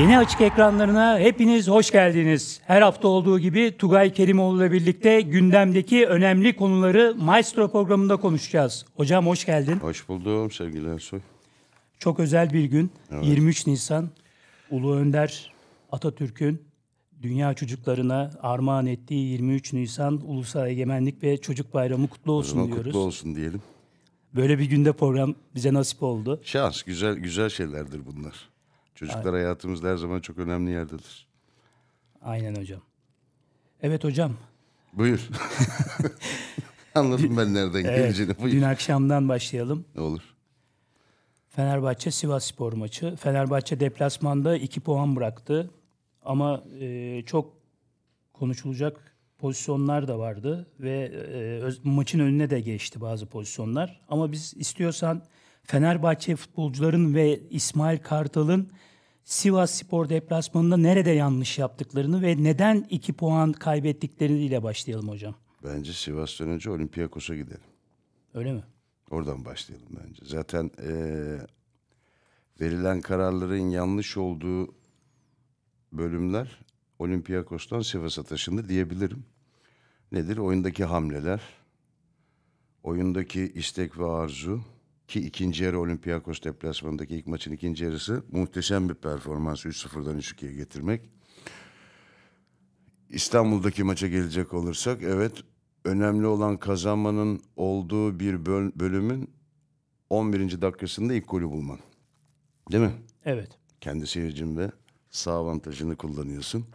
Yeni Açık ekranlarına hepiniz hoş geldiniz. Her hafta olduğu gibi Tugay Kerimoğlu ile birlikte gündemdeki önemli konuları Maestro programında konuşacağız. Hocam hoş geldin. Hoş buldum sevgili Ersoy. Çok özel bir gün. Evet. 23 Nisan Ulu Önder Atatürk'ün dünya çocuklarına armağan ettiği 23 Nisan Ulusal Egemenlik ve Çocuk Bayramı kutlu olsun Bayramı diyoruz. Kutlu olsun diyelim. Böyle bir günde program bize nasip oldu. Şans, güzel güzel şeylerdir bunlar. Çocuklar Aynen. hayatımızda her zaman çok önemli yerdedir. Aynen hocam. Evet hocam. Buyur. Anladım ben nereden evet, geleceğini. Buyur. Dün akşamdan başlayalım. Olur. Fenerbahçe Sivas Spor maçı. Fenerbahçe deplasmanda 2 puan bıraktı. Ama e, çok konuşulacak pozisyonlar da vardı ve e, öz, maçın önüne de geçti bazı pozisyonlar. Ama biz istiyorsan Fenerbahçe futbolcuların ve İsmail Kartal'ın Sivas Spor deplasmanında nerede yanlış yaptıklarını ve neden iki puan kaybettikleriyle başlayalım hocam. Bence Sivas'tan önce Olympiakos'a gidelim. Öyle mi? Oradan başlayalım bence. Zaten e, verilen kararların yanlış olduğu bölümler Olympiakos'tan Sivas'a taşındı diyebilirim. Nedir? Oyundaki hamleler, oyundaki istek ve arzu, ki ikinci yarı Olympiakos deplasmanındaki ilk maçın ikinci yarısı muhteşem bir performans 3-0'dan 3-2'ye getirmek. İstanbul'daki maça gelecek olursak evet önemli olan kazanmanın olduğu bir böl bölümün 11. dakikasında ilk golü bulman. Değil mi? Evet. Kendi ve sağ avantajını kullanıyorsun.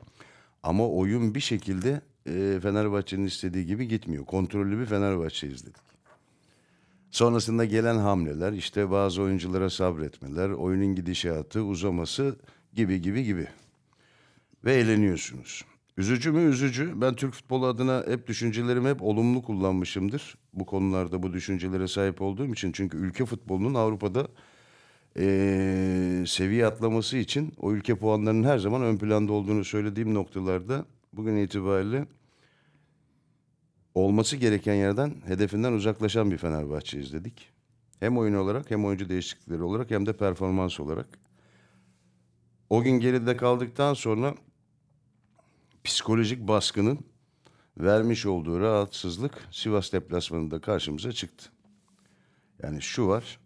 Ama oyun bir şekilde e, Fenerbahçe'nin istediği gibi gitmiyor. Kontrollü bir Fenerbahçe izledik. Sonrasında gelen hamleler, işte bazı oyunculara sabretmeler, oyunun gidişatı, uzaması gibi gibi gibi. Ve eğleniyorsunuz. Üzücü mü üzücü. Ben Türk futbolu adına hep düşüncelerimi hep olumlu kullanmışımdır. Bu konularda bu düşüncelere sahip olduğum için. Çünkü ülke futbolunun Avrupa'da ee, seviye atlaması için o ülke puanlarının her zaman ön planda olduğunu söylediğim noktalarda bugün itibariyle olması gereken yerden hedefinden uzaklaşan bir Fenerbahçe izledik. Hem oyun olarak hem oyuncu değişiklikleri olarak hem de performans olarak. O gün geride kaldıktan sonra psikolojik baskının vermiş olduğu rahatsızlık Sivas deplasmanında karşımıza çıktı. Yani şu var.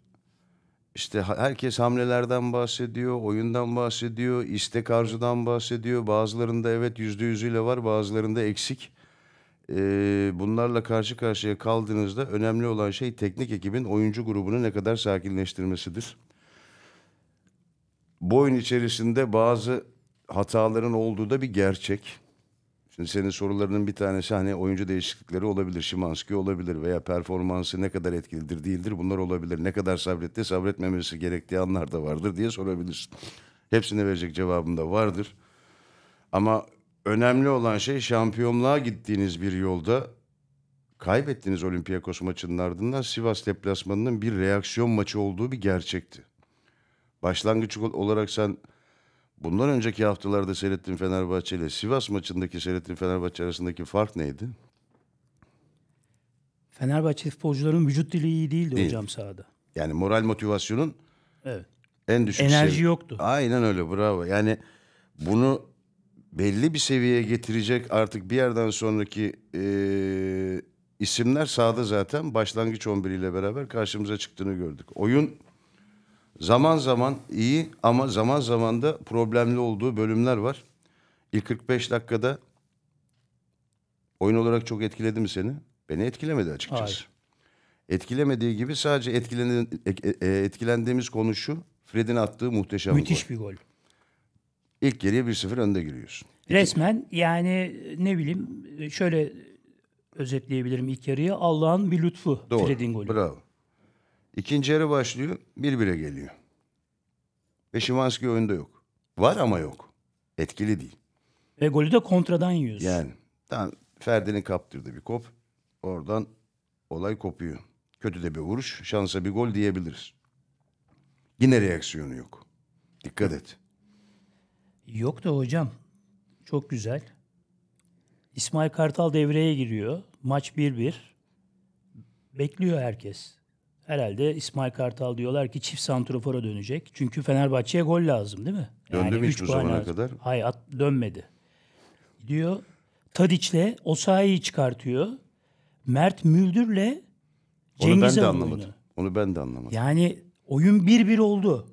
İşte herkes hamlelerden bahsediyor, oyundan bahsediyor, istek arzudan bahsediyor. Bazılarında evet yüzde yüzüyle var, bazılarında eksik e, bunlarla karşı karşıya kaldığınızda önemli olan şey teknik ekibin oyuncu grubunu ne kadar sakinleştirmesidir. Bu oyun içerisinde bazı hataların olduğu da bir gerçek. Şimdi senin sorularının bir tanesi hani oyuncu değişiklikleri olabilir, Şimanski olabilir veya performansı ne kadar etkilidir değildir bunlar olabilir. Ne kadar sabretti sabretmemesi gerektiği anlar da vardır diye sorabilirsin. Hepsine verecek cevabım da vardır. Ama önemli olan şey şampiyonluğa gittiğiniz bir yolda kaybettiğiniz Olympiakos maçının ardından Sivas deplasmanının bir reaksiyon maçı olduğu bir gerçekti. Başlangıç olarak sen bundan önceki haftalarda seyrettiğin Fenerbahçe ile Sivas maçındaki seyrettiğin Fenerbahçe arasındaki fark neydi? Fenerbahçe futbolcuların vücut dili iyi değildi Değil. hocam sahada. Yani moral motivasyonun evet. en düşük enerji sev- yoktu. Aynen öyle bravo. Yani bunu belli bir seviyeye getirecek artık bir yerden sonraki e, isimler sahada zaten başlangıç 11 ile beraber karşımıza çıktığını gördük. Oyun zaman zaman iyi ama zaman zaman da problemli olduğu bölümler var. İlk 45 dakikada oyun olarak çok etkiledi mi seni? Beni etkilemedi açıkçası. Hayır. Etkilemediği gibi sadece etkilen, e, e, e, etkilendiğimiz konu şu. Fred'in attığı muhteşem Müthiş gol. bir gol ilk geriye 1-0 önde giriyorsun. Resmen yani ne bileyim şöyle özetleyebilirim ilk yarıyı. Allah'ın bir lütfu Doğru. Fred'in golü. Bravo. İkinci yarı başlıyor. bir 1e geliyor. Ve Şimanski oyunda yok. Var ama yok. Etkili değil. Ve golü de kontradan yiyorsun. Yani tam Ferdi'nin kaptırdı bir kop. Oradan olay kopuyor. Kötü de bir vuruş. Şansa bir gol diyebiliriz. Yine reaksiyonu yok. Dikkat et. Yok da hocam. Çok güzel. İsmail Kartal devreye giriyor. Maç 1-1. Bekliyor herkes. Herhalde İsmail Kartal diyorlar ki çift santrofora dönecek. Çünkü Fenerbahçe'ye gol lazım değil mi? Yani Döndü mü hiç bu zamana lazım. kadar? Hayır at, dönmedi. Gidiyor Tadiç'le Osayi'yi çıkartıyor. Mert Müldür'le Cengiz Onu ben de anlamadım. Oyunu. Onu ben de anlamadım. Yani oyun 1-1 oldu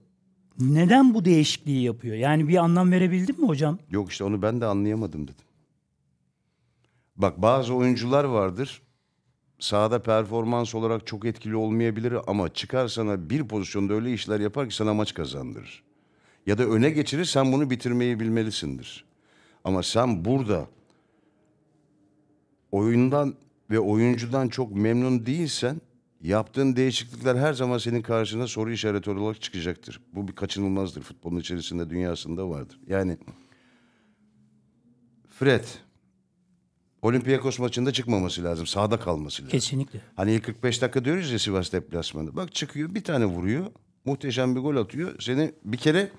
neden bu değişikliği yapıyor? Yani bir anlam verebildin mi hocam? Yok işte onu ben de anlayamadım dedim. Bak bazı oyuncular vardır. Sahada performans olarak çok etkili olmayabilir ama çıkar sana bir pozisyonda öyle işler yapar ki sana maç kazandırır. Ya da öne geçirir sen bunu bitirmeyi bilmelisindir. Ama sen burada oyundan ve oyuncudan çok memnun değilsen Yaptığın değişiklikler her zaman senin karşına soru işareti olarak çıkacaktır. Bu bir kaçınılmazdır. Futbolun içerisinde, dünyasında vardır. Yani Fred Olympiakos maçında çıkmaması lazım. Sağda kalması lazım. Kesinlikle. Hani ilk 45 dakika diyoruz ya Sivas deplasmanı. Bak çıkıyor bir tane vuruyor. Muhteşem bir gol atıyor. Seni bir kere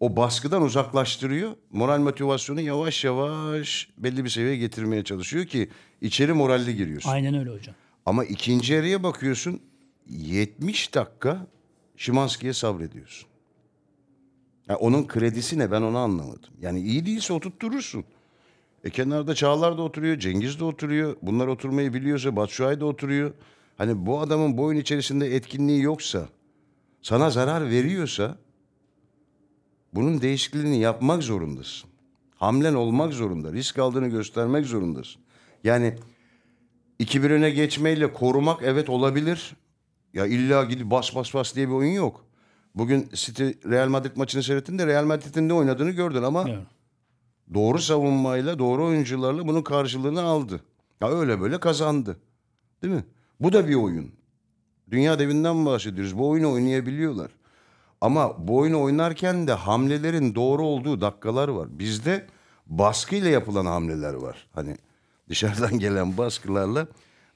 o baskıdan uzaklaştırıyor. Moral motivasyonu yavaş yavaş belli bir seviyeye getirmeye çalışıyor ki içeri moralli giriyorsun. Aynen öyle hocam. Ama ikinci yarıya bakıyorsun 70 dakika Şimanski'ye sabrediyorsun. Yani onun kredisi ne ben onu anlamadım. Yani iyi değilse oturtturursun. E kenarda Çağlar da oturuyor, Cengiz de oturuyor. Bunlar oturmayı biliyorsa Batshuayi de oturuyor. Hani bu adamın bu oyun içerisinde etkinliği yoksa, sana zarar veriyorsa bunun değişikliğini yapmak zorundasın. Hamlen olmak zorunda, risk aldığını göstermek zorundasın. Yani 2 1 öne geçmeyle korumak evet olabilir. Ya illa gidip bas bas bas diye bir oyun yok. Bugün City Real Madrid maçını seyrettin de Real Madrid'in ne oynadığını gördün ama doğru savunmayla, doğru oyuncularla bunun karşılığını aldı. Ya öyle böyle kazandı. Değil mi? Bu da bir oyun. Dünya devinden bahsediyoruz. Bu oyunu oynayabiliyorlar. Ama bu oyunu oynarken de hamlelerin doğru olduğu dakikalar var. Bizde baskıyla yapılan hamleler var. Hani dışarıdan gelen baskılarla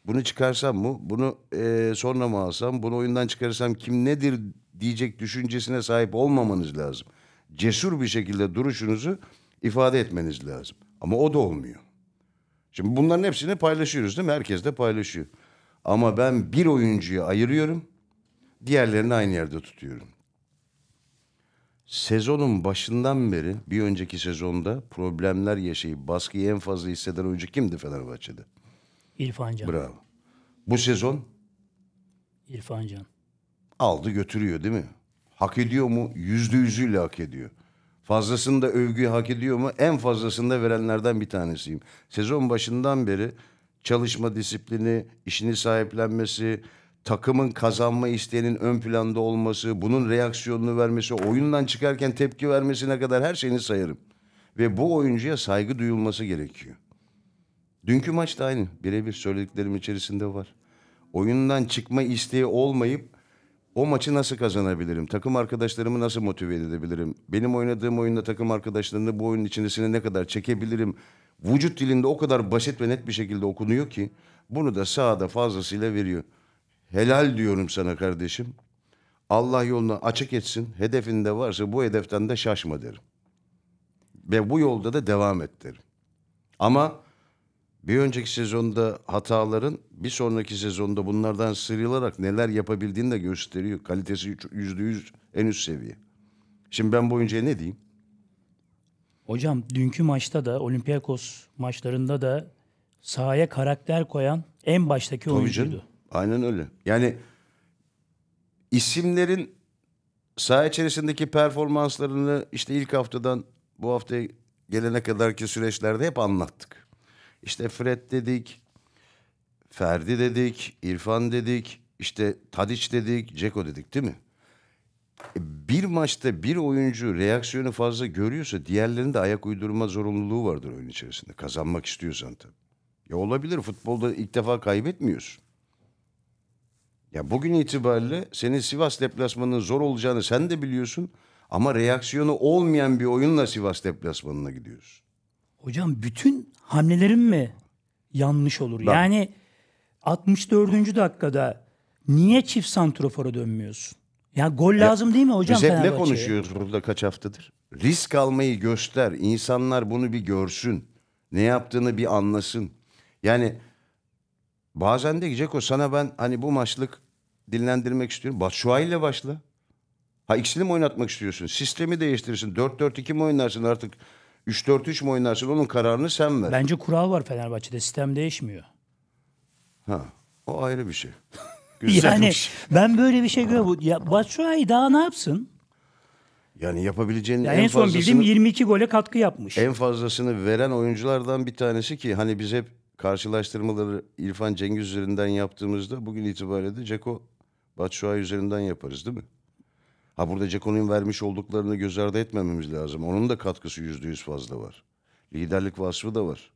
bunu çıkarsam mı, bunu e, sonra mı alsam, bunu oyundan çıkarırsam kim nedir diyecek düşüncesine sahip olmamanız lazım. Cesur bir şekilde duruşunuzu ifade etmeniz lazım. Ama o da olmuyor. Şimdi bunların hepsini paylaşıyoruz değil mi? Herkes de paylaşıyor. Ama ben bir oyuncuyu ayırıyorum, diğerlerini aynı yerde tutuyorum. Sezonun başından beri bir önceki sezonda problemler yaşayıp baskıyı en fazla hisseden oyuncu kimdi Fenerbahçe'de? İrfan Can. Bravo. Bu sezon? İrfan Can. Aldı götürüyor değil mi? Hak ediyor mu? Yüzde yüzüyle hak ediyor. Fazlasında övgüyü hak ediyor mu? En fazlasında verenlerden bir tanesiyim. Sezon başından beri çalışma disiplini, işini sahiplenmesi, takımın kazanma isteğinin ön planda olması, bunun reaksiyonunu vermesi, oyundan çıkarken tepki vermesine kadar her şeyini sayarım. Ve bu oyuncuya saygı duyulması gerekiyor. Dünkü maç da aynı. Birebir söylediklerim içerisinde var. Oyundan çıkma isteği olmayıp o maçı nasıl kazanabilirim? Takım arkadaşlarımı nasıl motive edebilirim? Benim oynadığım oyunda takım arkadaşlarını bu oyunun içerisine ne kadar çekebilirim? Vücut dilinde o kadar basit ve net bir şekilde okunuyor ki bunu da sahada fazlasıyla veriyor helal diyorum sana kardeşim. Allah yolunu açık etsin. Hedefinde varsa bu hedeften de şaşma derim. Ve bu yolda da devam et derim. Ama bir önceki sezonda hataların bir sonraki sezonda bunlardan sıyrılarak neler yapabildiğini de gösteriyor. Kalitesi yüzde yüz en üst seviye. Şimdi ben bu oyuncuya ne diyeyim? Hocam dünkü maçta da Olympiakos maçlarında da sahaya karakter koyan en baştaki Tabii Canım. Aynen öyle. Yani isimlerin saha içerisindeki performanslarını işte ilk haftadan bu haftaya gelene kadarki süreçlerde hep anlattık. İşte Fred dedik, Ferdi dedik, İrfan dedik, işte Tadiç dedik, Ceko dedik değil mi? E, bir maçta bir oyuncu reaksiyonu fazla görüyorsa diğerlerinin de ayak uydurma zorunluluğu vardır oyun içerisinde. Kazanmak istiyorsan tabii. Ya olabilir futbolda ilk defa kaybetmiyorsun. Ya bugün itibariyle senin Sivas deplasmanının zor olacağını sen de biliyorsun ama reaksiyonu olmayan bir oyunla Sivas deplasmanına gidiyoruz. Hocam bütün hamlelerin mi yanlış olur? Bak. Yani 64. dakikada niye çift santrofora dönmüyorsun? Ya gol ya, lazım değil mi hocam Biz hep ne konuşuyoruz burada kaç haftadır? Risk almayı göster. İnsanlar bunu bir görsün. Ne yaptığını bir anlasın. Yani Bazen de gidecek o sana ben hani bu maçlık dinlendirmek istiyorum. Batshuayi ile başla. Ha ikisini mi oynatmak istiyorsun? Sistemi değiştirirsin. 4-4-2 mi oynarsın artık? 3-4-3 mi oynarsın? Onun kararını sen ver. Bence kural var Fenerbahçe'de. Sistem değişmiyor. Ha o ayrı bir şey. Güzelmiş. yani şey. ben böyle bir şey görüyorum. Ya Batshuayi daha ne yapsın? Yani yapabileceğinin yani en, en son bildiğim 22 gole katkı yapmış. En fazlasını veren oyunculardan bir tanesi ki hani biz hep karşılaştırmaları İrfan Cengiz üzerinden yaptığımızda bugün itibariyle de Ceko Batshuayi üzerinden yaparız değil mi? Ha burada Ceko'nun vermiş olduklarını göz ardı etmememiz lazım. Onun da katkısı yüzde yüz fazla var. Liderlik vasfı da var.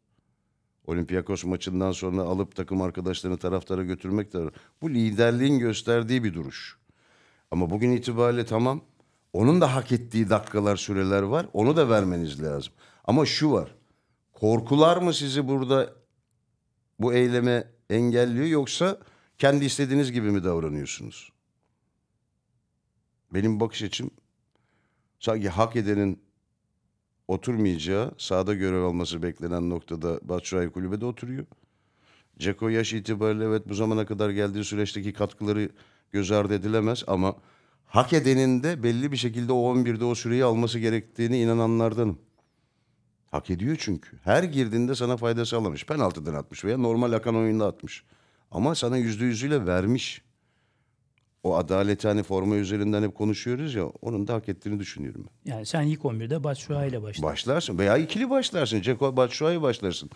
Olympiakos maçından sonra alıp takım arkadaşlarını taraftara götürmek de var. Bu liderliğin gösterdiği bir duruş. Ama bugün itibariyle tamam. Onun da hak ettiği dakikalar, süreler var. Onu da vermeniz lazım. Ama şu var. Korkular mı sizi burada bu eyleme engelliyor yoksa kendi istediğiniz gibi mi davranıyorsunuz? Benim bakış açım sanki hak edenin oturmayacağı, sahada görev alması beklenen noktada Batshuayi kulübede oturuyor. Ceko yaş itibariyle evet bu zamana kadar geldiği süreçteki katkıları göz ardı edilemez ama hak edenin de belli bir şekilde o 11'de o süreyi alması gerektiğini inananlardanım. Hak ediyor çünkü. Her girdiğinde sana fayda sağlamış. Penaltıdan atmış veya normal akan oyunda atmış. Ama sana yüzde yüzüyle vermiş. O adaleti hani forma üzerinden hep konuşuyoruz ya onun da hak ettiğini düşünüyorum Yani sen ilk 11'de Batshuayi ile başlarsın. Başlarsın veya ikili başlarsın. Ceko Batshuayi başlarsın.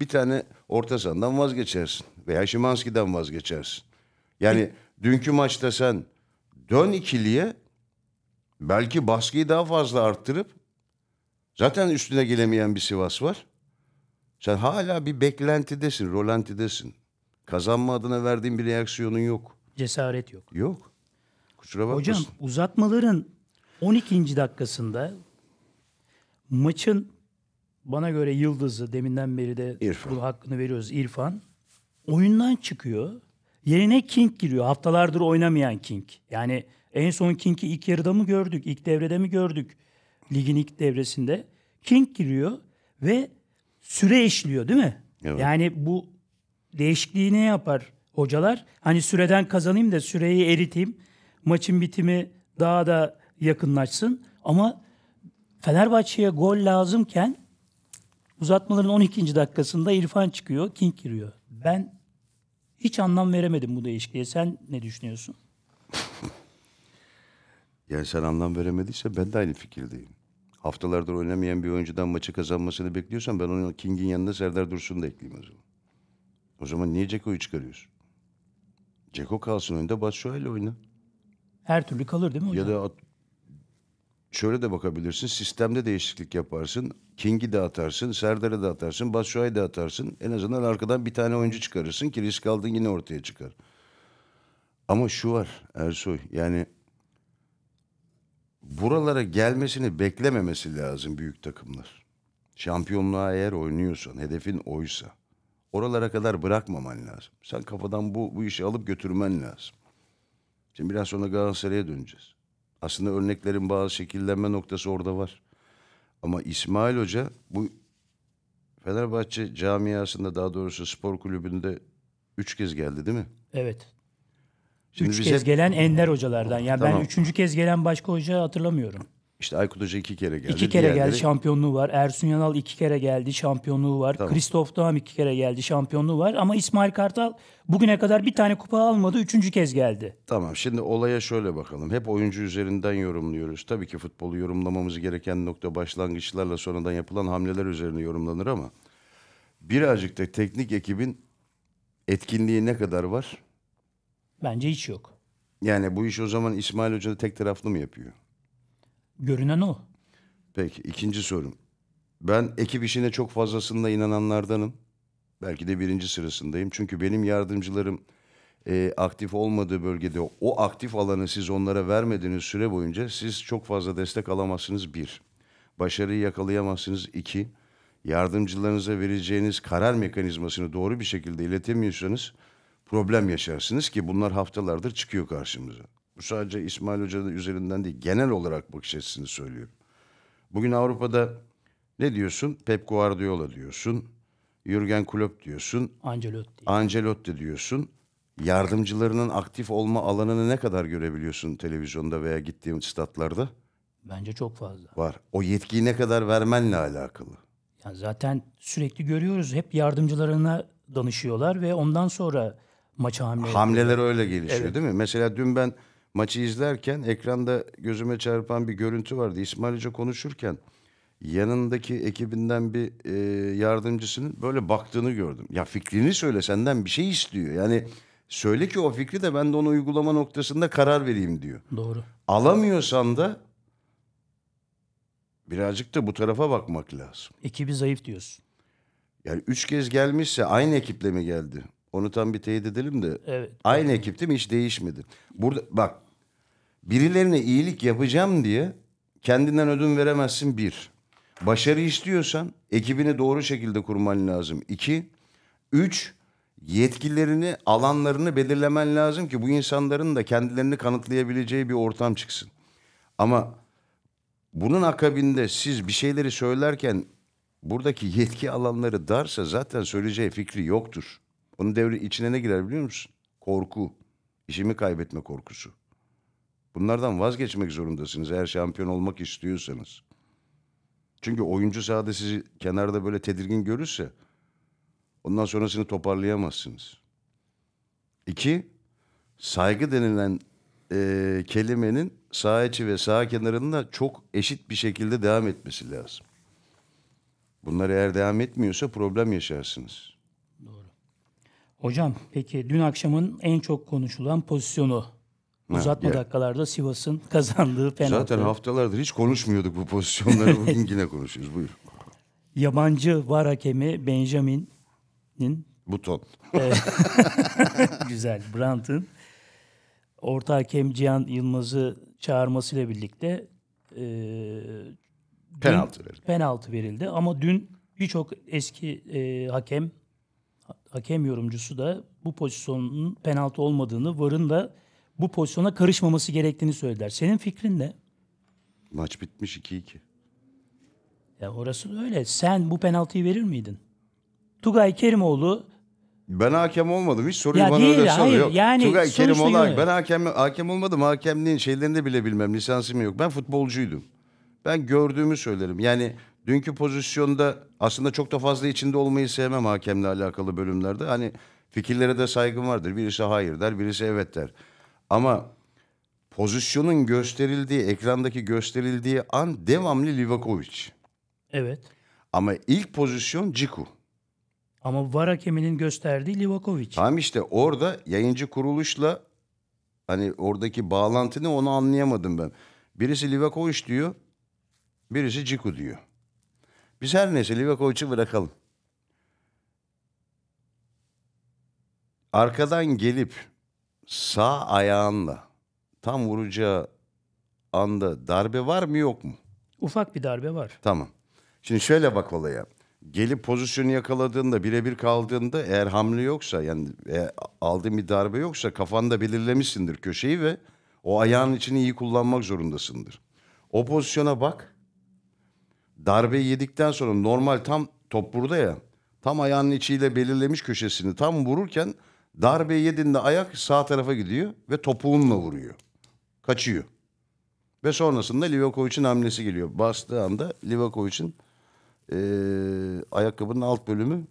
Bir tane orta sahandan vazgeçersin veya Şimanski'den vazgeçersin. Yani evet. dünkü maçta sen dön ikiliye belki baskıyı daha fazla arttırıp Zaten üstüne gelemeyen bir Sivas var. Sen hala bir beklentidesin, rolantidesin. Kazanma adına verdiğin bir reaksiyonun yok. Cesaret yok. Yok. Kusura bakmasın. Hocam uzatmaların 12. dakikasında maçın bana göre yıldızı deminden beri de İrfan. bu hakkını veriyoruz İrfan. Oyundan çıkıyor. Yerine King giriyor. Haftalardır oynamayan King. Yani en son King'i ilk yarıda mı gördük? ilk devrede mi gördük? ligin ilk devresinde. King giriyor ve süre eşliyor, değil mi? Evet. Yani bu değişikliği ne yapar hocalar? Hani süreden kazanayım da süreyi eriteyim. Maçın bitimi daha da yakınlaşsın. Ama Fenerbahçe'ye gol lazımken uzatmaların 12. dakikasında İrfan çıkıyor, King giriyor. Ben hiç anlam veremedim bu değişikliğe. Sen ne düşünüyorsun? Yani sen anlam veremediyse ben de aynı fikirdeyim. Haftalardır oynamayan bir oyuncudan maçı kazanmasını bekliyorsan ben onun King'in yanında Serdar Dursun'u da ekleyeyim o zaman. O zaman niye Ceko'yu çıkarıyorsun? Ceko kalsın önde Batshuayi ile oyna. Her türlü kalır değil mi hocam? Ya da şöyle de bakabilirsin. Sistemde değişiklik yaparsın. King'i de atarsın, Serdar'ı da atarsın, Batshuayi de atarsın. En azından arkadan bir tane oyuncu çıkarırsın ki risk aldığın yine ortaya çıkar. Ama şu var Ersoy yani buralara gelmesini beklememesi lazım büyük takımlar. Şampiyonluğa eğer oynuyorsan, hedefin oysa oralara kadar bırakmaman lazım. Sen kafadan bu, bu işi alıp götürmen lazım. Şimdi biraz sonra Galatasaray'a döneceğiz. Aslında örneklerin bazı şekillenme noktası orada var. Ama İsmail Hoca bu Fenerbahçe camiasında daha doğrusu spor kulübünde üç kez geldi değil mi? Evet. Şimdi Üç bize... kez gelen Ender hocalardan. Yani tamam. ben üçüncü kez gelen başka hoca hatırlamıyorum. İşte Aykut Hoca iki kere geldi. İki kere Diğerleri... geldi şampiyonluğu var. Ersun Yanal iki kere geldi şampiyonluğu var. Tamam. Kristof Doğan iki kere geldi şampiyonluğu var. Ama İsmail Kartal bugüne kadar bir tane kupa almadı. Üçüncü kez geldi. Tamam şimdi olaya şöyle bakalım. Hep oyuncu üzerinden yorumluyoruz. Tabii ki futbolu yorumlamamız gereken nokta başlangıçlarla sonradan yapılan hamleler üzerine yorumlanır ama birazcık da teknik ekibin etkinliği ne kadar var? Bence hiç yok. Yani bu iş o zaman İsmail Hoca da tek taraflı mı yapıyor? Görünen o. Peki ikinci sorum. Ben ekip işine çok fazlasında inananlardanım. Belki de birinci sırasındayım. Çünkü benim yardımcılarım e, aktif olmadığı bölgede o aktif alanı siz onlara vermediğiniz süre boyunca siz çok fazla destek alamazsınız bir. Başarıyı yakalayamazsınız iki. Yardımcılarınıza vereceğiniz karar mekanizmasını doğru bir şekilde iletemiyorsanız problem yaşarsınız ki bunlar haftalardır çıkıyor karşımıza. Bu sadece İsmail Hoca'nın üzerinden değil genel olarak bakış açısını söylüyorum. Bugün Avrupa'da ne diyorsun? Pep Guardiola diyorsun. Jürgen Klopp diyorsun. Ancelotti. Ancelotti diyorsun. Yardımcılarının aktif olma alanını ne kadar görebiliyorsun televizyonda veya gittiğim statlarda? Bence çok fazla. Var. O yetkiyi ne kadar vermenle alakalı. Yani zaten sürekli görüyoruz. Hep yardımcılarına danışıyorlar ve ondan sonra maça hamle Hamleler öyle gelişiyor evet. değil mi? Mesela dün ben maçı izlerken ekranda gözüme çarpan bir görüntü vardı. İsmail Hoca konuşurken yanındaki ekibinden bir e, yardımcısının böyle baktığını gördüm. Ya fikrini söyle senden bir şey istiyor. Yani söyle ki o fikri de ben de onu uygulama noktasında karar vereyim diyor. Doğru. Alamıyorsan da birazcık da bu tarafa bakmak lazım. Ekibi zayıf diyorsun. Yani üç kez gelmişse aynı ekiple mi geldi? Onu tam bir teyit edelim de. Evet. Aynı ekip değil mi? Hiç değişmedi. Burada bak birilerine iyilik yapacağım diye kendinden ödün veremezsin bir. Başarı istiyorsan ekibini doğru şekilde kurman lazım. İki, üç, yetkilerini, alanlarını belirlemen lazım ki bu insanların da kendilerini kanıtlayabileceği bir ortam çıksın. Ama bunun akabinde siz bir şeyleri söylerken buradaki yetki alanları darsa zaten söyleyeceği fikri yoktur. Onun devri içine ne girer biliyor musun? Korku. İşimi kaybetme korkusu. Bunlardan vazgeçmek zorundasınız eğer şampiyon olmak istiyorsanız. Çünkü oyuncu sahada sizi kenarda böyle tedirgin görürse ondan sonrasını toparlayamazsınız. İki, saygı denilen e, kelimenin sağ içi ve sağ kenarında çok eşit bir şekilde devam etmesi lazım. Bunlar eğer devam etmiyorsa problem yaşarsınız. Hocam peki dün akşamın en çok konuşulan pozisyonu uzatma evet. dakikalarda Sivas'ın kazandığı penaltı. Zaten haftalardır hiç konuşmuyorduk bu pozisyonları bugün yine konuşuyoruz buyur. Yabancı var hakemi Benjamin'in Buton. Ee, güzel Brant'ın orta hakem Cihan Yılmaz'ı çağırmasıyla birlikte e, penaltı verildi. Penaltı verildi ama dün birçok eski e, hakem hakem yorumcusu da bu pozisyonun penaltı olmadığını, VAR'ın da bu pozisyona karışmaması gerektiğini söylediler. Senin fikrin ne? Maç bitmiş 2-2. Ya orası da öyle. Sen bu penaltıyı verir miydin? Tugay Kerimoğlu ben hakem olmadım. Hiç soruyu ya bana değil, öyle hayır, yok. Yani Tugay Kerimoğlu olarak ben hakem, hakem olmadım. Hakemliğin şeylerini bile bilmem. Lisansım yok. Ben futbolcuydum. Ben gördüğümü söylerim. Yani dünkü pozisyonda aslında çok da fazla içinde olmayı sevmem hakemle alakalı bölümlerde. Hani fikirlere de saygım vardır. Birisi hayır der, birisi evet der. Ama pozisyonun gösterildiği, ekrandaki gösterildiği an devamlı Livakovic. Evet. Ama ilk pozisyon Ciku. Ama VAR hakeminin gösterdiği Livakovic. Tam işte orada yayıncı kuruluşla hani oradaki bağlantını onu anlayamadım ben. Birisi Livakovic diyor, birisi Ciku diyor. Biz her neyse Livakovic'i bırakalım. Arkadan gelip sağ ayağınla tam vuracağı anda darbe var mı yok mu? Ufak bir darbe var. Tamam. Şimdi şöyle bak olaya. Gelip pozisyonu yakaladığında birebir kaldığında eğer hamle yoksa yani e, aldığın bir darbe yoksa kafanda belirlemişsindir köşeyi ve o ayağın içini iyi kullanmak zorundasındır. O pozisyona bak. Darbe yedikten sonra normal tam top burada ya. Tam ayağının içiyle belirlemiş köşesini tam vururken darbe yediğinde ayak sağ tarafa gidiyor ve topuğunla vuruyor. Kaçıyor. Ve sonrasında Livakovic'in hamlesi geliyor. Bastığı anda Livakovic'in e, ayakkabının alt bölümü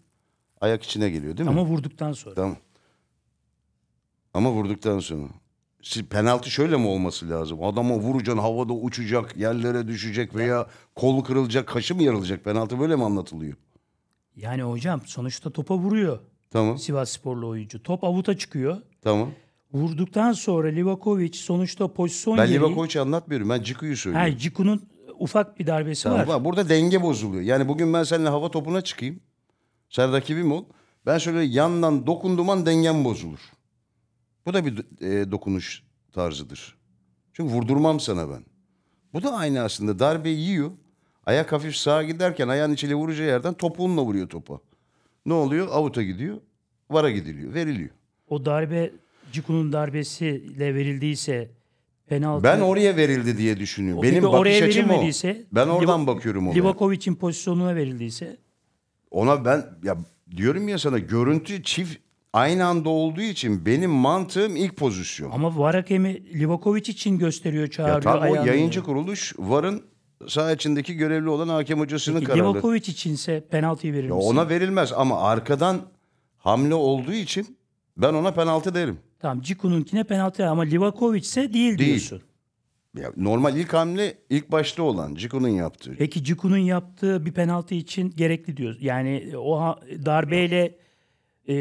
ayak içine geliyor değil mi? Ama vurduktan sonra. Tamam. Ama vurduktan sonra penaltı şöyle mi olması lazım? Adama vuracaksın havada uçacak, yerlere düşecek veya kolu kırılacak, kaşı mı yarılacak? Penaltı böyle mi anlatılıyor? Yani hocam sonuçta topa vuruyor. Tamam. Sivas sporlu oyuncu. Top avuta çıkıyor. Tamam. Vurduktan sonra Livakovic sonuçta pozisyon Ben gereği... Livakovic'i anlatmıyorum. Ben Ciku'yu söylüyorum. Ha, Ciku'nun ufak bir darbesi tamam, var. Burada denge bozuluyor. Yani bugün ben seninle hava topuna çıkayım. Sen rakibim ol. Ben şöyle yandan dokunduğum an dengem bozulur. Bu da bir e, dokunuş tarzıdır. Çünkü vurdurmam sana ben. Bu da aynı aslında darbe yiyor. Ayak hafif sağa giderken ayağın içine vuracağı yerden topuğunla vuruyor topa. Ne oluyor? Avuta gidiyor. Vara gidiliyor. Veriliyor. O darbe Ciku'nun darbesiyle verildiyse penaltı... Ben oraya verildi diye düşünüyorum. O Benim bakış açım o. Ben oradan Liv bakıyorum oraya. Livakovic'in pozisyonuna verildiyse... Ona ben ya diyorum ya sana görüntü çift aynı anda olduğu için benim mantığım ilk pozisyon. Ama var hakemi Livakovic için gösteriyor çağırıyor. Ya tam o yayıncı kuruluş varın saha içindeki görevli olan hakem hocasının Peki, kararı. Livakovic içinse penaltıyı verir misin? ona verilmez ama arkadan hamle olduğu için ben ona penaltı derim. Tamam Ciku'nunkine penaltı ama Livakovic ise değil, değil diyorsun. Ya normal ilk hamle ilk başta olan Ciku'nun yaptığı. Peki Ciku'nun yaptığı bir penaltı için gerekli diyor. Yani o darbeyle e,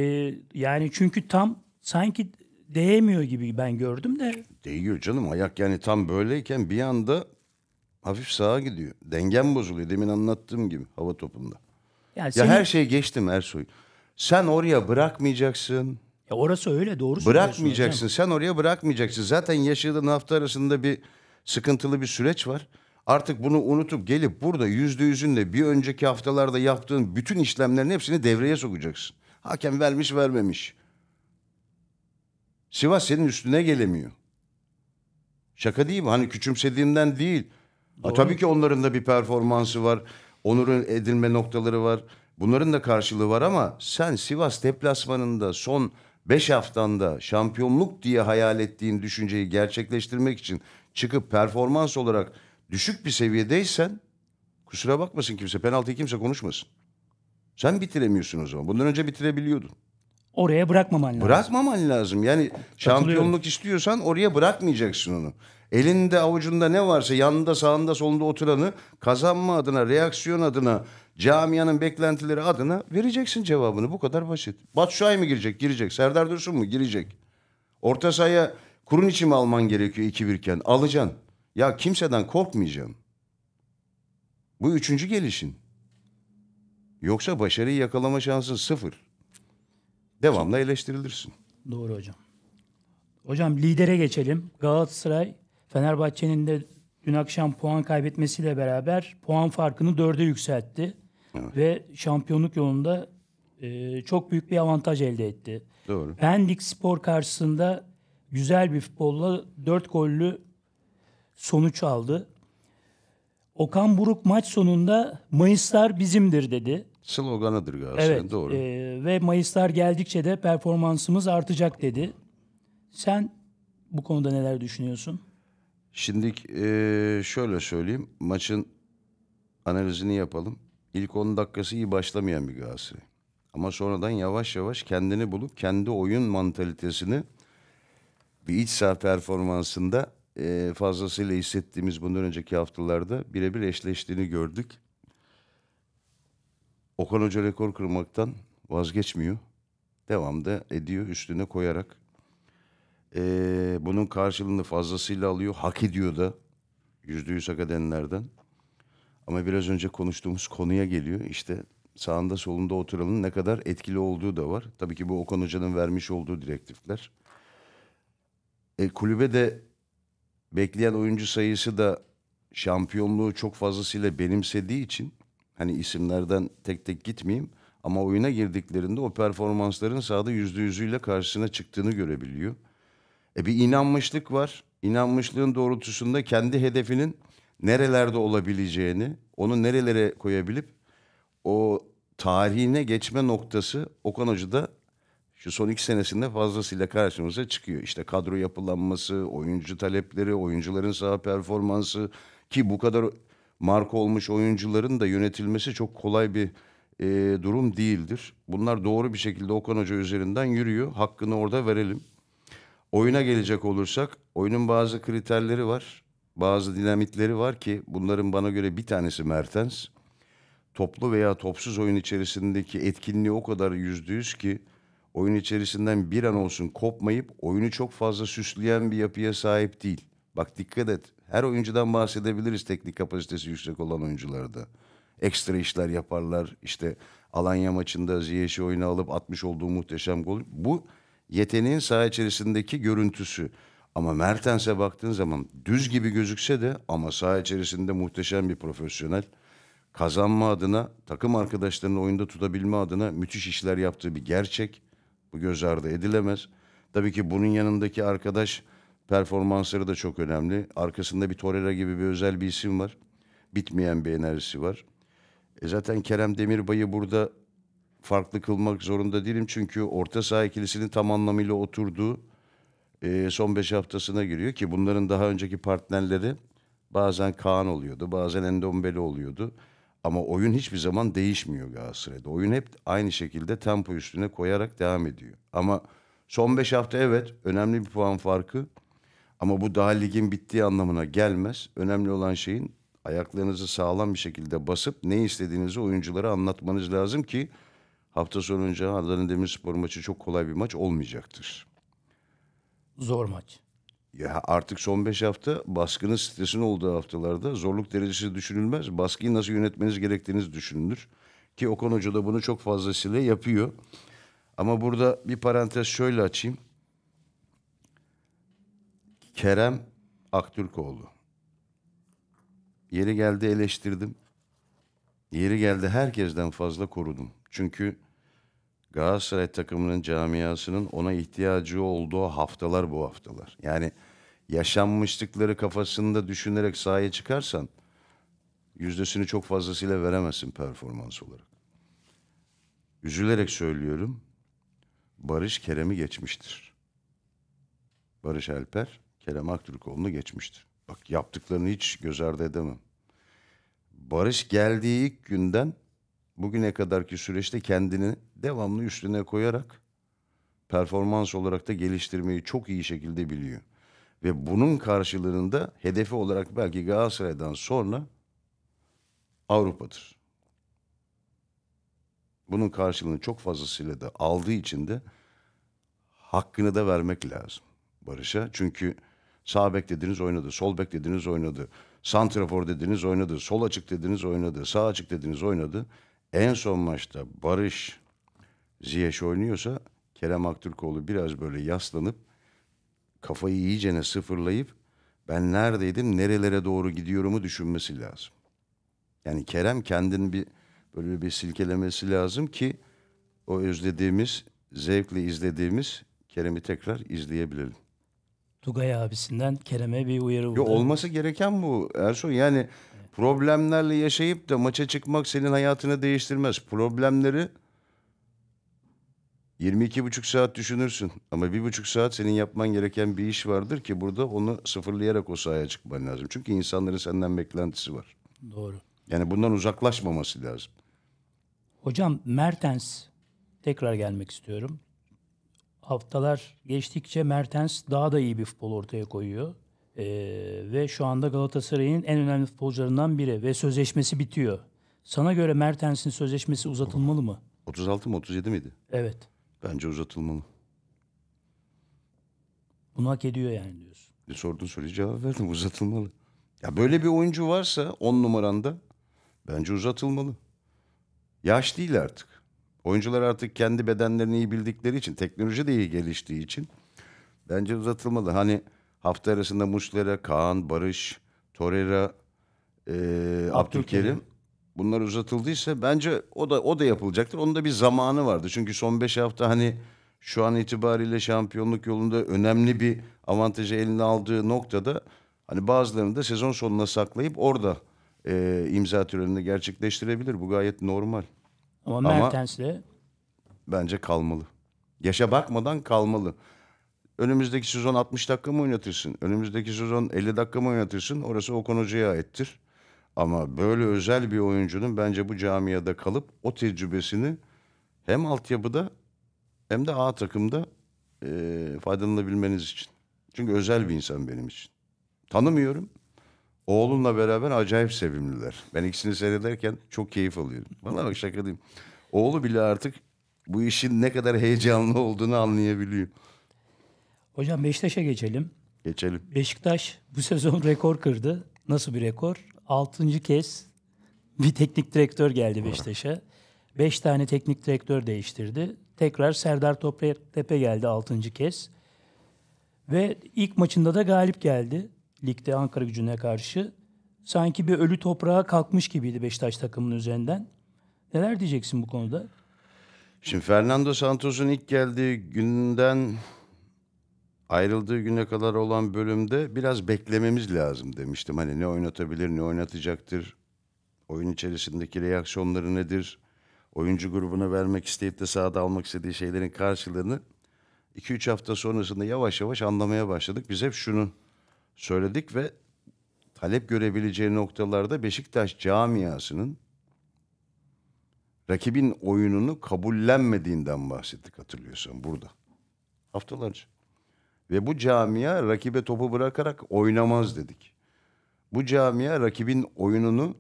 yani çünkü tam sanki değmiyor gibi ben gördüm de. Değiyor canım ayak yani tam böyleyken bir anda hafif sağa gidiyor. Dengem bozuluyor demin anlattığım gibi hava topunda. Yani ya senin... her şeyi geçtim Ersoy. Sen oraya bırakmayacaksın. Ya orası öyle doğru Bırakmayacaksın. Sen oraya bırakmayacaksın. Zaten yaşadığın hafta arasında bir sıkıntılı bir süreç var. Artık bunu unutup gelip burada yüzde yüzünle bir önceki haftalarda yaptığın bütün işlemlerin hepsini devreye sokacaksın. Hakem vermiş vermemiş. Sivas senin üstüne gelemiyor. Şaka değil mi? Hani küçümsediğimden değil. Ha, tabii ki onların da bir performansı var. Onurun edilme noktaları var. Bunların da karşılığı var ama sen Sivas deplasmanında son 5 haftanda şampiyonluk diye hayal ettiğin düşünceyi gerçekleştirmek için çıkıp performans olarak düşük bir seviyedeysen kusura bakmasın kimse penaltı kimse konuşmasın. Sen bitiremiyorsun o zaman. Bundan önce bitirebiliyordun. Oraya bırakmaman lazım. Bırakmaman lazım. Yani şampiyonluk istiyorsan oraya bırakmayacaksın onu. Elinde avucunda ne varsa yanında sağında solunda oturanı kazanma adına, reaksiyon adına, camianın beklentileri adına vereceksin cevabını. Bu kadar basit. Batshuayi mi girecek? Girecek. Serdar Dursun mu? Girecek. Orta sahaya kurun içi mi alman gerekiyor iki birken. iken? Alacaksın. Ya kimseden korkmayacaksın. Bu üçüncü gelişin. Yoksa başarıyı yakalama şansın sıfır. Devamlı eleştirilirsin. Doğru hocam. Hocam lidere geçelim. Galatasaray Fenerbahçe'nin de dün akşam puan kaybetmesiyle beraber puan farkını dörde yükseltti. Evet. Ve şampiyonluk yolunda e, çok büyük bir avantaj elde etti. Doğru. Pendik Spor karşısında güzel bir futbolla dört gollü sonuç aldı. Okan Buruk maç sonunda Mayıslar bizimdir dedi sloganıdır Galatasaray'ın evet, doğru. E, ve Mayıslar geldikçe de performansımız artacak dedi. Sen bu konuda neler düşünüyorsun? Şimdi e, şöyle söyleyeyim. Maçın analizini yapalım. İlk 10 dakikası iyi başlamayan bir Galatasaray. Ama sonradan yavaş yavaş kendini bulup kendi oyun mantalitesini bir iç saha performansında e, fazlasıyla hissettiğimiz bundan önceki haftalarda birebir eşleştiğini gördük. Okan Hoca rekor kırmaktan vazgeçmiyor. Devamda ediyor üstüne koyarak. Ee, bunun karşılığını fazlasıyla alıyor. Hak ediyor da yüzde yüz hak edenlerden. Ama biraz önce konuştuğumuz konuya geliyor. İşte sağında solunda oturanın ne kadar etkili olduğu da var. Tabii ki bu Okan Hoca'nın vermiş olduğu direktifler. E, kulübe de bekleyen oyuncu sayısı da şampiyonluğu çok fazlasıyla benimsediği için Hani isimlerden tek tek gitmeyeyim ama oyuna girdiklerinde o performansların sahada yüzde yüzüyle karşısına çıktığını görebiliyor. E bir inanmışlık var. İnanmışlığın doğrultusunda kendi hedefinin nerelerde olabileceğini, onu nerelere koyabilip o tarihine geçme noktası Okan Hoca'da şu son iki senesinde fazlasıyla karşımıza çıkıyor. İşte kadro yapılanması, oyuncu talepleri, oyuncuların saha performansı ki bu kadar marka olmuş oyuncuların da yönetilmesi çok kolay bir e, durum değildir. Bunlar doğru bir şekilde Okan Hoca üzerinden yürüyor. Hakkını orada verelim. Oyuna gelecek olursak oyunun bazı kriterleri var. Bazı dinamitleri var ki bunların bana göre bir tanesi Mertens. Toplu veya topsuz oyun içerisindeki etkinliği o kadar yüzde yüz ki oyun içerisinden bir an olsun kopmayıp oyunu çok fazla süsleyen bir yapıya sahip değil. Bak dikkat et. Her oyuncudan bahsedebiliriz teknik kapasitesi yüksek olan oyuncularda. Ekstra işler yaparlar. İşte Alanya maçında Ziyech'i oyuna alıp atmış olduğu muhteşem gol. Bu yeteneğin saha içerisindeki görüntüsü. Ama Mertens'e baktığın zaman düz gibi gözükse de ama saha içerisinde muhteşem bir profesyonel. Kazanma adına, takım arkadaşlarını oyunda tutabilme adına müthiş işler yaptığı bir gerçek. Bu göz ardı edilemez. Tabii ki bunun yanındaki arkadaş performansları da çok önemli. Arkasında bir Torreira gibi bir özel bir isim var. Bitmeyen bir enerjisi var. E zaten Kerem Demirbay'ı burada farklı kılmak zorunda değilim. Çünkü orta saha ikilisinin tam anlamıyla oturduğu e, son beş haftasına giriyor ki bunların daha önceki partnerleri bazen Kaan oluyordu, bazen Endombele oluyordu. Ama oyun hiçbir zaman değişmiyor Galatasaray'da. Oyun hep aynı şekilde tempo üstüne koyarak devam ediyor. Ama son beş hafta evet önemli bir puan farkı. Ama bu daha ligin bittiği anlamına gelmez. Önemli olan şeyin ayaklarınızı sağlam bir şekilde basıp ne istediğinizi oyunculara anlatmanız lazım ki hafta sonunca önce Adana Demirspor maçı çok kolay bir maç olmayacaktır. Zor maç. Ya artık son 5 hafta baskının stresin olduğu haftalarda zorluk derecesi düşünülmez. Baskıyı nasıl yönetmeniz gerektiğiniz düşünülür. Ki Okan Hoca da bunu çok fazlasıyla yapıyor. Ama burada bir parantez şöyle açayım. Kerem Aktürkoğlu. Yeri geldi eleştirdim. Yeri geldi herkesten fazla korudum. Çünkü Galatasaray takımının camiasının ona ihtiyacı olduğu haftalar bu haftalar. Yani yaşanmışlıkları kafasında düşünerek sahaya çıkarsan yüzdesini çok fazlasıyla veremezsin performans olarak. Üzülerek söylüyorum. Barış Kerem'i geçmiştir. Barış Alper Kerem Aktürkoğlu'nu geçmiştir. Bak yaptıklarını hiç göz ardı edemem. Barış geldiği ilk günden bugüne kadarki süreçte kendini devamlı üstüne koyarak performans olarak da geliştirmeyi çok iyi şekilde biliyor. Ve bunun karşılığında hedefi olarak belki Galatasaray'dan sonra Avrupa'dır. Bunun karşılığını çok fazlasıyla da aldığı için de hakkını da vermek lazım Barış'a. Çünkü Sağ bek dediniz oynadı. Sol bek dediniz oynadı. Santrafor dediniz oynadı. Sol açık dediniz oynadı. Sağ açık dediniz oynadı. En son maçta Barış Ziyeş oynuyorsa Kerem Aktürkoğlu biraz böyle yaslanıp kafayı iyicene sıfırlayıp ben neredeydim, nerelere doğru gidiyorumu düşünmesi lazım. Yani Kerem kendini bir böyle bir silkelemesi lazım ki o özlediğimiz, zevkle izlediğimiz Kerem'i tekrar izleyebilelim. Tugay abisinden Kerem'e bir uyarı buldu. Yo, olması gereken bu Ersoy. Yani evet. problemlerle yaşayıp da maça çıkmak senin hayatını değiştirmez. Problemleri 22,5 saat düşünürsün ama 1,5 saat senin yapman gereken bir iş vardır ki burada onu sıfırlayarak o sahaya çıkman lazım. Çünkü insanların senden beklentisi var. Doğru. Yani bundan uzaklaşmaması lazım. Hocam Mertens tekrar gelmek istiyorum haftalar geçtikçe Mertens daha da iyi bir futbol ortaya koyuyor. E, ve şu anda Galatasaray'ın en önemli futbolcularından biri ve sözleşmesi bitiyor. Sana göre Mertens'in sözleşmesi uzatılmalı mı? 36 mı 37 miydi? Evet. Bence uzatılmalı. Bunu hak ediyor yani diyorsun. E, sordun soruyu cevap verdim uzatılmalı. Ya böyle bir oyuncu varsa 10 numaranda bence uzatılmalı. Yaş değil artık. Oyuncular artık kendi bedenlerini iyi bildikleri için, teknoloji de iyi geliştiği için bence uzatılmalı. Hani hafta arasında Muslera, Kaan, Barış, Torreira, e, Abdülkerim. bunlar uzatıldıysa bence o da o da yapılacaktır. Onun da bir zamanı vardı. Çünkü son beş hafta hani şu an itibariyle şampiyonluk yolunda önemli bir avantajı eline aldığı noktada hani bazılarını da sezon sonuna saklayıp orada e, imza törenini gerçekleştirebilir. Bu gayet normal. Ama, Ama Mertens de bence kalmalı. Yaşa bakmadan kalmalı. Önümüzdeki sezon 60 dakika mı oynatırsın? Önümüzdeki sezon 50 dakika mı oynatırsın? Orası Okan Hoca'ya aittir. Ama böyle özel bir oyuncunun bence bu camiada kalıp o tecrübesini hem altyapıda hem de A takımda e, faydalanabilmeniz için. Çünkü özel bir insan benim için. Tanımıyorum. Oğlunla beraber acayip sevimliler. Ben ikisini seyrederken çok keyif alıyorum. Bana bak şaka diyeyim. Oğlu bile artık bu işin ne kadar heyecanlı olduğunu anlayabiliyor. Hocam Beşiktaş'a geçelim. Geçelim. Beşiktaş bu sezon rekor kırdı. Nasıl bir rekor? Altıncı kez bir teknik direktör geldi Beşiktaş'a. Beş tane teknik direktör değiştirdi. Tekrar Serdar Topraktepe geldi altıncı kez. Ve ilk maçında da galip geldi ligde Ankara gücüne karşı sanki bir ölü toprağa kalkmış gibiydi Beşiktaş takımının üzerinden. Neler diyeceksin bu konuda? Şimdi Fernando Santos'un ilk geldiği günden ayrıldığı güne kadar olan bölümde biraz beklememiz lazım demiştim. Hani ne oynatabilir, ne oynatacaktır, oyun içerisindeki reaksiyonları nedir, oyuncu grubuna vermek isteyip de sahada almak istediği şeylerin karşılığını 2-3 hafta sonrasında yavaş yavaş anlamaya başladık. Biz hep şunu söyledik ve talep görebileceği noktalarda Beşiktaş camiasının rakibin oyununu kabullenmediğinden bahsettik hatırlıyorsun burada. Haftalarca. Ve bu camia rakibe topu bırakarak oynamaz dedik. Bu camia rakibin oyununu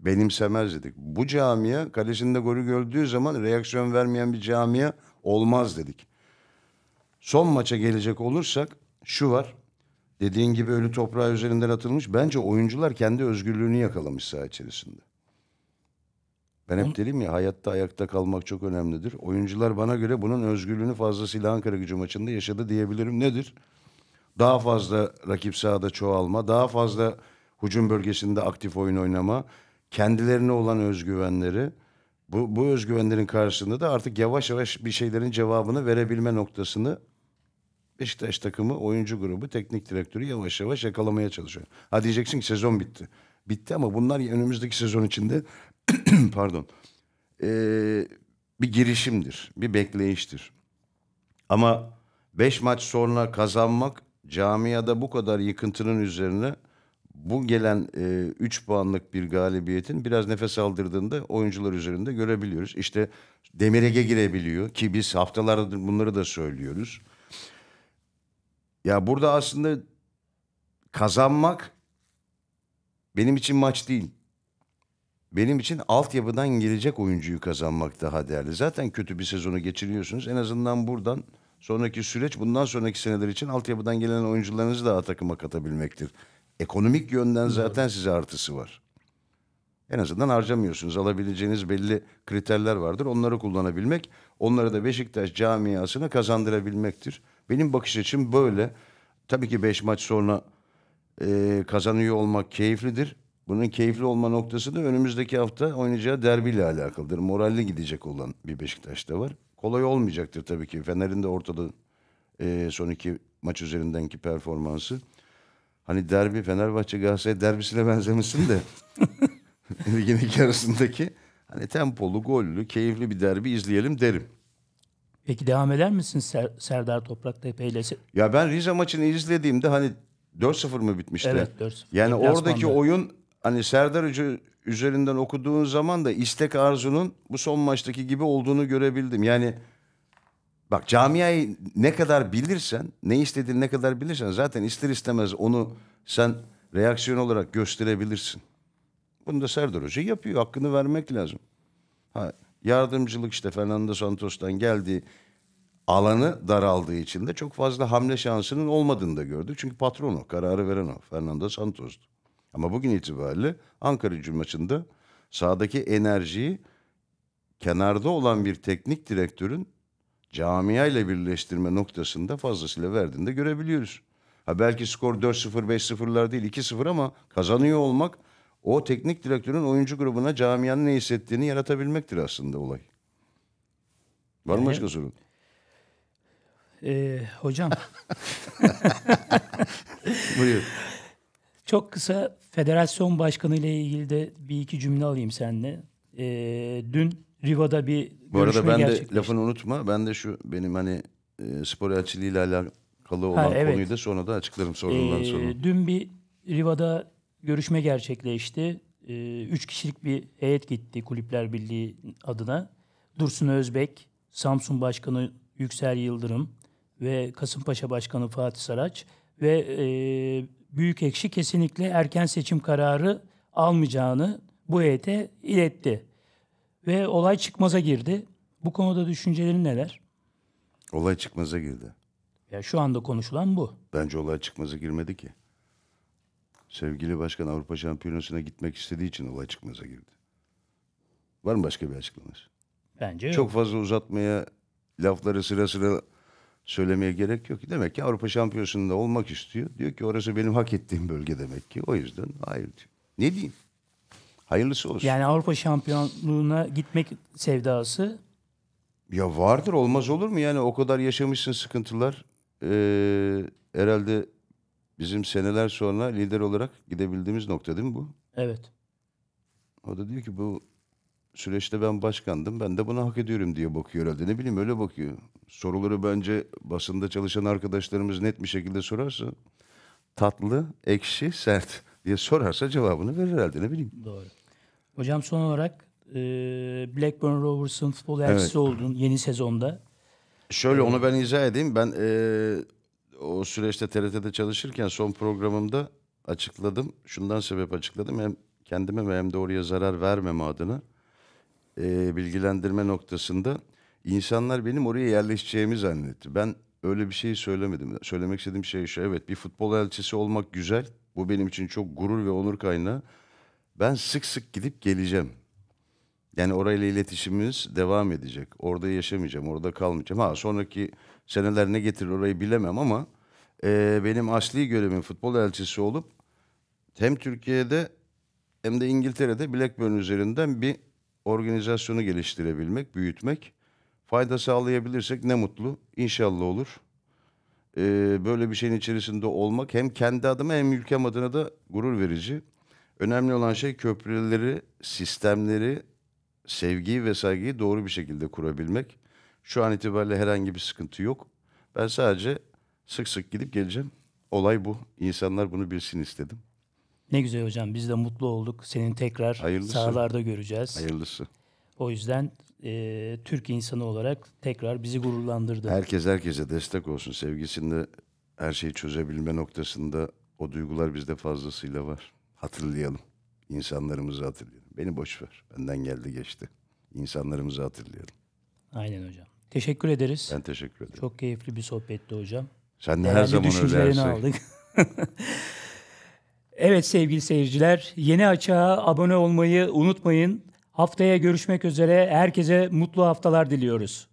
benimsemez dedik. Bu camia kalesinde golü gördüğü zaman reaksiyon vermeyen bir camia olmaz dedik. Son maça gelecek olursak şu var. Dediğin gibi ölü toprağı üzerinden atılmış. Bence oyuncular kendi özgürlüğünü yakalamış saha içerisinde. Ben hep derim ya hayatta ayakta kalmak çok önemlidir. Oyuncular bana göre bunun özgürlüğünü fazlasıyla Ankara gücü maçında yaşadı diyebilirim. Nedir? Daha fazla rakip sahada çoğalma, daha fazla hücum bölgesinde aktif oyun oynama, kendilerine olan özgüvenleri. Bu, bu özgüvenlerin karşısında da artık yavaş yavaş bir şeylerin cevabını verebilme noktasını Beşiktaş takımı oyuncu grubu teknik direktörü yavaş yavaş yakalamaya çalışıyor. Ha diyeceksin ki sezon bitti. Bitti ama bunlar önümüzdeki sezon içinde pardon ee, bir girişimdir, bir bekleyiştir. Ama beş maç sonra kazanmak camiada bu kadar yıkıntının üzerine bu gelen e, puanlık bir galibiyetin biraz nefes aldırdığında oyuncular üzerinde görebiliyoruz. İşte Demirege girebiliyor ki biz haftalardır bunları da söylüyoruz. Ya burada aslında kazanmak benim için maç değil. Benim için altyapıdan gelecek oyuncuyu kazanmak daha değerli. Zaten kötü bir sezonu geçiriyorsunuz. En azından buradan sonraki süreç bundan sonraki seneler için altyapıdan gelen oyuncularınızı daha takıma katabilmektir. Ekonomik yönden zaten size artısı var. En azından harcamıyorsunuz. Alabileceğiniz belli kriterler vardır. Onları kullanabilmek, onları da Beşiktaş camiasına kazandırabilmektir. Benim bakış açım böyle. Tabii ki 5 maç sonra e, kazanıyor olmak keyiflidir. Bunun keyifli olma noktası da önümüzdeki hafta oynayacağı derbiyle alakalıdır. Moralli gidecek olan bir beşiktaş da var. Kolay olmayacaktır tabii ki. Fener'in de ortada e, son iki maç üzerindenki performansı. Hani derbi Fenerbahçe Galatasaray derbisine benzemesin de ligin iki arasındaki hani tempolu, gollü, keyifli bir derbi izleyelim derim. Peki devam eder misin Ser, Serdar Topraktepe ile? Ya ben Rize maçını izlediğimde hani 4-0 mı bitmişti? Evet 4-0. Yani Deplasmanda. oradaki oyun hani Serdar Hoca üzerinden okuduğun zaman da istek arzunun bu son maçtaki gibi olduğunu görebildim. Yani bak camiayı ne kadar bilirsen, ne istediğini ne kadar bilirsen zaten ister istemez onu sen reaksiyon olarak gösterebilirsin. Bunu da Serdar Hoca yapıyor. Hakkını vermek lazım. Ha, Yardımcılık işte Fernando Santos'tan geldiği alanı daraldığı için de çok fazla hamle şansının olmadığını da gördü Çünkü patron o, kararı veren o. Fernando Santos'tu. Ama bugün itibariyle Ankara gücü maçında sahadaki enerjiyi kenarda olan bir teknik direktörün camia ile birleştirme noktasında fazlasıyla verdiğini de görebiliyoruz. Ha belki skor 4-0, 5-0'lar değil 2-0 ama kazanıyor olmak o teknik direktörün oyuncu grubuna camianın ne hissettiğini yaratabilmektir aslında olay. Var mı yani, başka sorun? E, hocam. Buyur. Çok kısa federasyon başkanı ile ilgili de bir iki cümle alayım seninle. E, dün Riva'da bir Bu arada ben de lafını unutma. Ben de şu benim hani e, spor elçiliği ile alakalı olan ha, evet. konuyu da sonra da açıklarım sorundan ee, sonra. Dün bir Riva'da görüşme gerçekleşti. E, üç kişilik bir heyet gitti Kulüpler Birliği adına. Dursun Özbek, Samsun Başkanı Yüksel Yıldırım ve Kasımpaşa Başkanı Fatih Saraç ve e, Büyük Ekşi kesinlikle erken seçim kararı almayacağını bu heyete iletti. Ve olay çıkmaza girdi. Bu konuda düşüncelerin neler? Olay çıkmaza girdi. Ya şu anda konuşulan bu. Bence olay çıkmaza girmedi ki sevgili başkan Avrupa Şampiyonası'na gitmek istediği için olay çıkmaza girdi. Var mı başka bir açıklaması? Bence Çok fazla uzatmaya, lafları sıra sıra söylemeye gerek yok. Demek ki Avrupa Şampiyonası'nda olmak istiyor. Diyor ki orası benim hak ettiğim bölge demek ki. O yüzden hayır diyor. Ne diyeyim? Hayırlısı olsun. Yani Avrupa Şampiyonluğuna gitmek sevdası ya vardır olmaz olur mu? Yani o kadar yaşamışsın sıkıntılar. Ee, herhalde bizim seneler sonra lider olarak gidebildiğimiz nokta değil mi bu? Evet. O da diyor ki bu süreçte ben başkandım ben de bunu hak ediyorum diye bakıyor herhalde. Ne bileyim öyle bakıyor. Soruları bence basında çalışan arkadaşlarımız net bir şekilde sorarsa tatlı, ekşi, sert diye sorarsa cevabını verir herhalde ne bileyim. Doğru. Hocam son olarak e, Blackburn Rovers'ın futbol elçisi evet. oldun yeni sezonda. Şöyle onu ben izah edeyim. Ben e, o süreçte TRT'de çalışırken son programımda açıkladım. Şundan sebep açıkladım. Hem kendime hem de oraya zarar vermeme adına e, bilgilendirme noktasında insanlar benim oraya yerleşeceğimi zannetti. Ben öyle bir şey söylemedim. Söylemek istediğim şey şu. Evet bir futbol elçisi olmak güzel. Bu benim için çok gurur ve onur kaynağı. Ben sık sık gidip geleceğim. Yani orayla iletişimimiz devam edecek. Orada yaşamayacağım, orada kalmayacağım. Ha sonraki seneler ne getirir orayı bilemem ama e, benim asli görevim futbol elçisi olup hem Türkiye'de hem de İngiltere'de Blackburn üzerinden bir organizasyonu geliştirebilmek, büyütmek. Fayda sağlayabilirsek ne mutlu. İnşallah olur. Ee, böyle bir şeyin içerisinde olmak hem kendi adıma hem ülkem adına da gurur verici. Önemli olan şey köprüleri, sistemleri, sevgiyi ve saygıyı doğru bir şekilde kurabilmek. Şu an itibariyle herhangi bir sıkıntı yok. Ben sadece sık sık gidip geleceğim. Olay bu. İnsanlar bunu bilsin istedim. Ne güzel hocam. Biz de mutlu olduk. Senin tekrar Hayırlısı. sahalarda göreceğiz. Hayırlısı. O yüzden e, Türk insanı olarak tekrar bizi gururlandırdı. Herkes herkese destek olsun. Sevgisinde her şeyi çözebilme noktasında o duygular bizde fazlasıyla var. Hatırlayalım. İnsanlarımızı hatırlayalım. Beni boş ver. Benden geldi geçti. İnsanlarımızı hatırlayalım. Aynen hocam. Teşekkür ederiz. Ben teşekkür ederim. Çok keyifli bir sohbetti hocam. Sen de her zaman öyle aldık. evet sevgili seyirciler, yeni açığa abone olmayı unutmayın. Haftaya görüşmek üzere. Herkese mutlu haftalar diliyoruz.